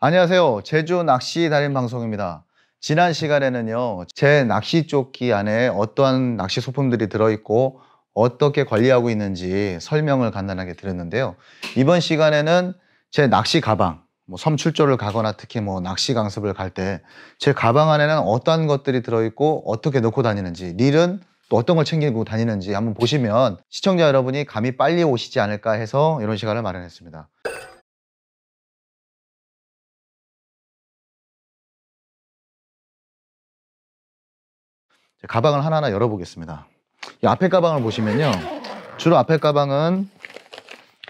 안녕하세요. 제주 낚시 달인 방송입니다. 지난 시간에는요, 제 낚시 조끼 안에 어떠한 낚시 소품들이 들어있고 어떻게 관리하고 있는지 설명을 간단하게 드렸는데요. 이번 시간에는 제 낚시 가방, 뭐 섬 출조를 가거나 특히 뭐 낚시 강습을 갈 때 제 가방 안에는 어떠한 것들이 들어있고 어떻게 넣고 다니는지, 릴은 또 어떤 걸 챙기고 다니는지 한번 보시면 시청자 여러분이 감이 빨리 오시지 않을까 해서 이런 시간을 마련했습니다. 가방을 하나하나 열어보겠습니다. 이 앞에 가방을 보시면요. 주로 앞에 가방은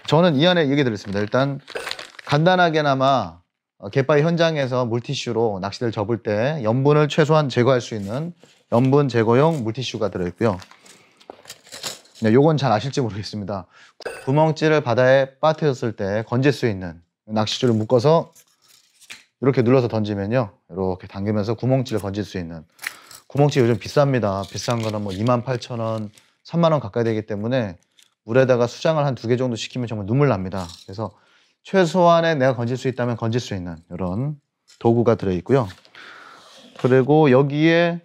저는 이 안에 얘기 드렸습니다. 일단 간단하게나마 어, 갯바위 현장에서 물티슈로 낚시대를 접을 때 염분을 최소한 제거할 수 있는 염분 제거용 물티슈가 들어있고요. 네, 요건 잘 아실지 모르겠습니다. 구멍질을 바다에 빠뜨렸을 때 건질 수 있는 낚싯줄을 묶어서 이렇게 눌러서 던지면요. 이렇게 당기면서 구멍질을 건질 수 있는 구멍치 요즘 비쌉니다. 비싼 거는 뭐 2만 8천 원, 3만 원 가까이 되기 때문에 물에다가 수장을 한 두 개 정도 시키면 정말 눈물 납니다. 그래서 최소한의 내가 건질 수 있다면 건질 수 있는 이런 도구가 들어있고요. 그리고 여기에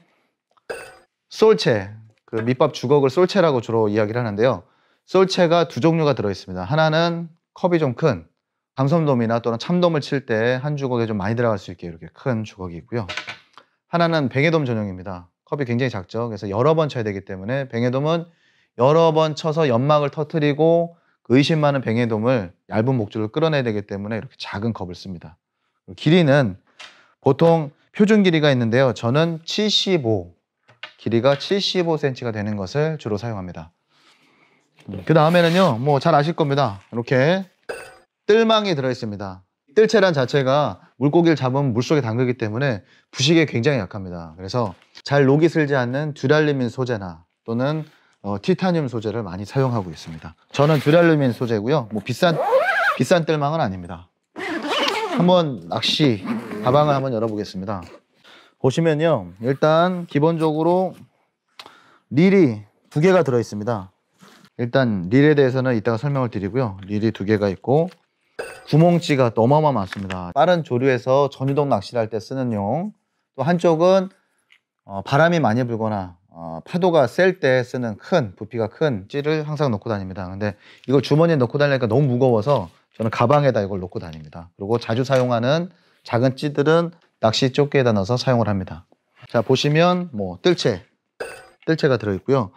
솔체그 밑밥 주걱을 솔체라고 주로 이야기를 하는데요. 솔체가두 종류가 들어있습니다. 하나는 컵이 좀 큰, 감섬돔이나 또는 참돔을 칠 때 한 주걱에 좀 많이 들어갈 수 있게 이렇게 큰 주걱이 있고요. 하나는 뱅에돔 전용입니다. 컵이 굉장히 작죠. 그래서 여러 번 쳐야 되기 때문에 뱅에돔은 여러 번 쳐서 연막을 터뜨리고그 의심 많은 뱅에돔을 얇은 목줄을 끌어내야 되기 때문에 이렇게 작은 컵을 씁니다. 길이는 보통 표준 길이가 있는데요. 저는 75, 길이가 75cm가 되는 것을 주로 사용합니다. 그 다음에는요, 뭐 잘 아실 겁니다. 이렇게 뜰망이 들어있습니다. 뜰채란 자체가 물고기를 잡으면 물속에 담그기 때문에 부식에 굉장히 약합니다. 그래서 잘 녹이 슬지 않는 듀랄리민 소재나 또는 어, 티타늄 소재를 많이 사용하고 있습니다. 저는 듀랄리민 소재고요. 뭐 비싼 비싼 뜰망은 아닙니다. 한번 낚시 가방을 한번 열어보겠습니다. 보시면요. 일단 기본적으로 릴이 두 개가 들어 있습니다. 일단 릴에 대해서는 이따가 설명을 드리고요. 릴이 두 개가 있고 구멍지가 너무 많습니다. 빠른 조류에서 전유동 낚시를 할 때 쓰는 용. 또 한쪽은 어, 바람이 많이 불거나 어, 파도가 셀 때 쓰는 큰 부피가 큰 찌를 항상 넣고 다닙니다. 근데 이걸 주머니에 넣고 다니니까 너무 무거워서 저는 가방에다 이걸 넣고 다닙니다. 그리고 자주 사용하는 작은 찌들은 낚시 조끼에다 넣어서 사용을 합니다. 자 보시면 뭐 뜰채, 뜰채가 들어있고요.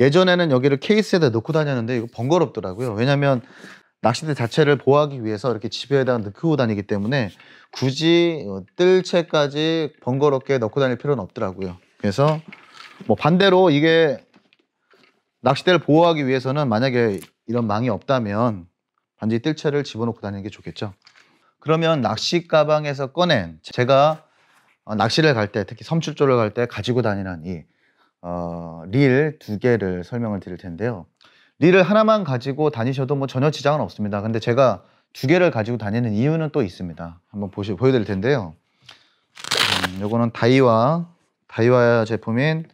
예전에는 여기를 케이스에다 넣고 다녔는데 이거 번거롭더라고요. 왜냐면 낚싯대 자체를 보호하기 위해서 이렇게 집에다가 넣고 다니기 때문에 굳이 뜰채까지 번거롭게 넣고 다닐 필요는 없더라고요. 그래서 뭐 반대로 이게 낚싯대를 보호하기 위해서는 만약에 이런 망이 없다면 반드시 뜰채를 집어넣고 다니는 게 좋겠죠. 그러면 낚시 가방에서 꺼낸 제가 어, 낚시를 갈 때 특히 섬출조를 갈 때 가지고 다니는 이 어, 릴 두 개를 설명을 드릴 텐데요. 리를 하나만 가지고 다니셔도 뭐 전혀 지장은 없습니다. 근데 제가 두 개를 가지고 다니는 이유는 또 있습니다. 한번 보시, 보여드릴 텐데요. 음, 요거는 다이와, 다이와 제품인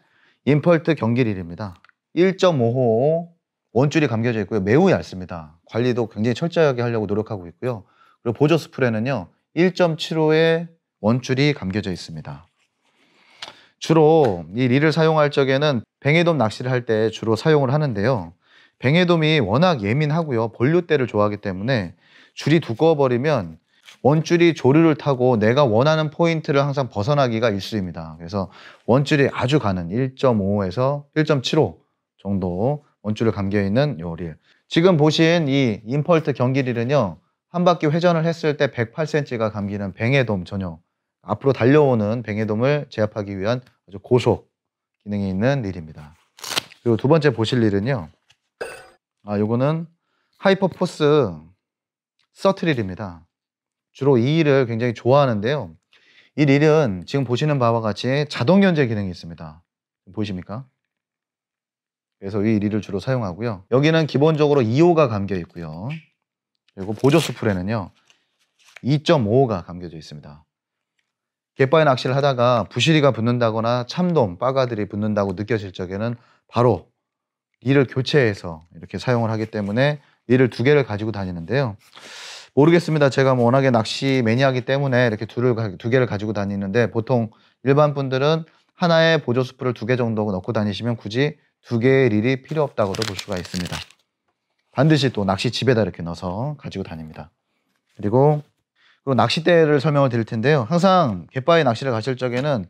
임펄트 경기릴입니다. 1.5호 원줄이 감겨져 있고요. 매우 얇습니다. 관리도 굉장히 철저하게 하려고 노력하고 있고요. 그리고 보조 스프레는요. 1.75의 원줄이 감겨져 있습니다. 주로 이 릴을 사용할 적에는 뱅에돔 낚시를 할 때 주로 사용을 하는데요. 뱅에돔이 워낙 예민하고요. 볼류대를 좋아하기 때문에 줄이 두꺼워버리면 원줄이 조류를 타고 내가 원하는 포인트를 항상 벗어나기가 일수입니다. 그래서 원줄이 아주 가는 1.5에서 1.75 정도 원줄을 감겨 있는 요 릴. 지금 보신 이 임펄트 경기릴은요. 한 바퀴 회전을 했을 때 108cm가 감기는 뱅에돔 전용 앞으로 달려오는 뱅에돔을 제압하기 위한 아주 고속 기능이 있는 릴입니다. 그리고 두 번째 보실 릴은요. 아, 요거는 하이퍼포스 서트릴입니다. 주로 이일을 굉장히 좋아하는데요. 이 릴은 지금 보시는 바와 같이 자동 견제 기능이 있습니다. 보이십니까? 그래서 이 릴을 주로 사용하고요. 여기는 기본적으로 2호가 감겨 있고요. 그리고 보조 수풀에는요 2.5호가 감겨져 있습니다. 갯바위 낚시를 하다가 부시리가 붙는다거나 참돔, 빠가들이 붙는다고 느껴질 적에는 바로 이를 교체해서 이렇게 사용을 하기 때문에 이를 두 개를 가지고 다니는데요. 모르겠습니다. 제가 뭐 워낙에 낚시 매니아기 때문에 이렇게 둘을 두 개를 가지고 다니는데 보통 일반 분들은 하나의 보조 스프를 두 개 정도 넣고 다니시면 굳이 두 개의 릴이 필요 없다고도 볼 수가 있습니다. 반드시 또 낚시 집에다 이렇게 넣어서 가지고 다닙니다. 그리고 그리고 낚싯대를 설명을 드릴 텐데요. 항상 갯바위 낚시를 가실 적에는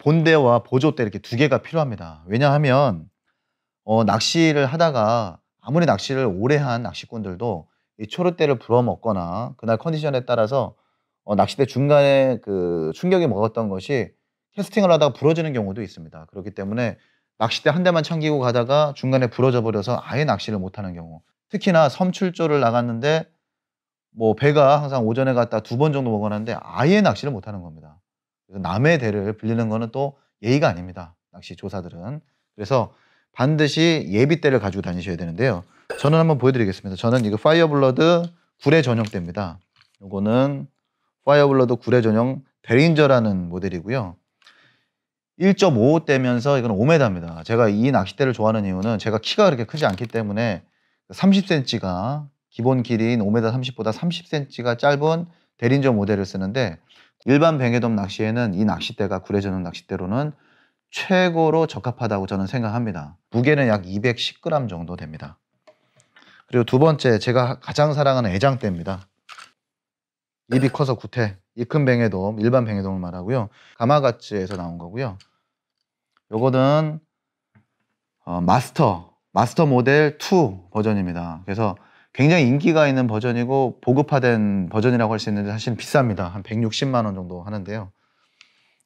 본대와 보조대 이렇게 두 개가 필요합니다. 왜냐하면 어, 낚시를 하다가 아무리 낚시를 오래 한 낚시꾼들도 이 초르대를 불어먹거나 그날 컨디션에 따라서 어, 낚싯대 중간에 그 충격이 먹었던 것이 캐스팅을 하다가 부러지는 경우도 있습니다. 그렇기 때문에 낚싯대 한 대만 챙기고 가다가 중간에 부러져 버려서 아예 낚시를 못하는 경우 특히나 섬출조를 나갔는데 뭐 배가 항상 오전에 갔다 두 번 정도 먹었는데 아예 낚시를 못하는 겁니다. 그래서 남의 대를 빌리는 거는 또 예의가 아닙니다. 낚시 조사들은 그래서 반드시 예비대를 가지고 다니셔야 되는데요. 저는 한번 보여드리겠습니다. 저는 이거 파이어블러드 구례 전용대입니다. 이거는 파이어블러드 구례 전용 베린저라는 모델이고요. 1.55대면서 이건 5m입니다. 제가 이 낚싯대를 좋아하는 이유는 제가 키가 그렇게 크지 않기 때문에 30cm가 기본 길이인 5m 30보다 30cm가 짧은 대린저 모델을 쓰는데 일반 뱅에돔 낚시에는 이 낚싯대가 구레전용 낚싯대로는 최고로 적합하다고 저는 생각합니다. 무게는 약 210g 정도 됩니다. 그리고 두 번째 제가 가장 사랑하는 애장대입니다. 입이 커서 구태, 이 큰 뱅에돔, 일반 뱅에돔을 말하고요. 가마가츠에서 나온 거고요. 요거는 어, 마스터, 마스터 모델 2 버전입니다. 그래서 굉장히 인기가 있는 버전이고 보급화된 버전이라고 할 수 있는데 사실 비쌉니다. 한 160만 원 정도 하는데요.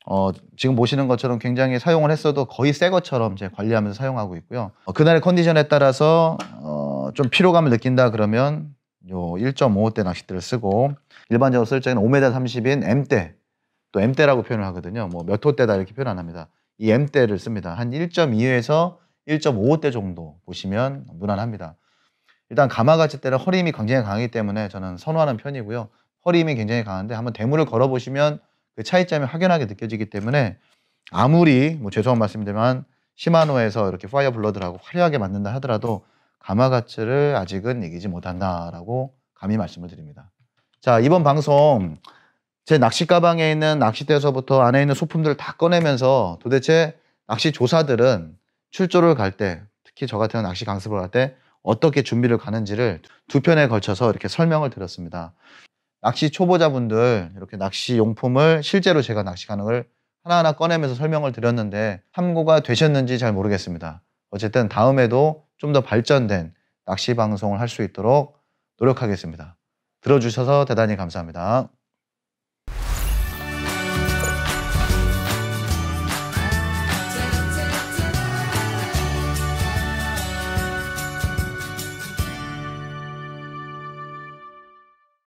어, 지금 보시는 것처럼 굉장히 사용을 했어도 거의 새 것처럼 제 관리하면서 사용하고 있고요. 어, 그날의 컨디션에 따라서 어, 좀 피로감을 느낀다 그러면 1.5대 낚싯대를 쓰고 일반적으로 쓸 적에는 5m 30인 M대 또 M대라고 표현을 하거든요. 뭐몇 호대다 이렇게 표현 안 합니다. 이 M대를 씁니다. 한 1.2에서 1.5대 정도 보시면 무난합니다. 일단 가마가치대는 허리 힘이 굉장히 강하기 때문에 저는 선호하는 편이고요. 허리 힘이 굉장히 강한데 한번 대물을 걸어보시면 그 차이점이 확연하게 느껴지기 때문에 아무리 뭐 죄송한 말씀이지만 시마노에서 이렇게 파이어 블러드라고 화려하게 만든다 하더라도 가마 가치를 아직은 이기지 못한다라고 감히 말씀을 드립니다. 자 이번 방송 제 낚시 가방에 있는 낚싯대에서부터 안에 있는 소품들을 다 꺼내면서 도대체 낚시 조사들은 출조를 갈 때 특히 저 같은 낚시 강습을 할 때 어떻게 준비를 가는지를 두 편에 걸쳐서 이렇게 설명을 드렸습니다. 낚시 초보자분들 이렇게 낚시 용품을 실제로 제가 낚시 가능을 하나하나 꺼내면서 설명을 드렸는데 참고가 되셨는지 잘 모르겠습니다. 어쨌든 다음에도 좀 더 발전된 낚시 방송을 할 수 있도록 노력하겠습니다. 들어주셔서 대단히 감사합니다.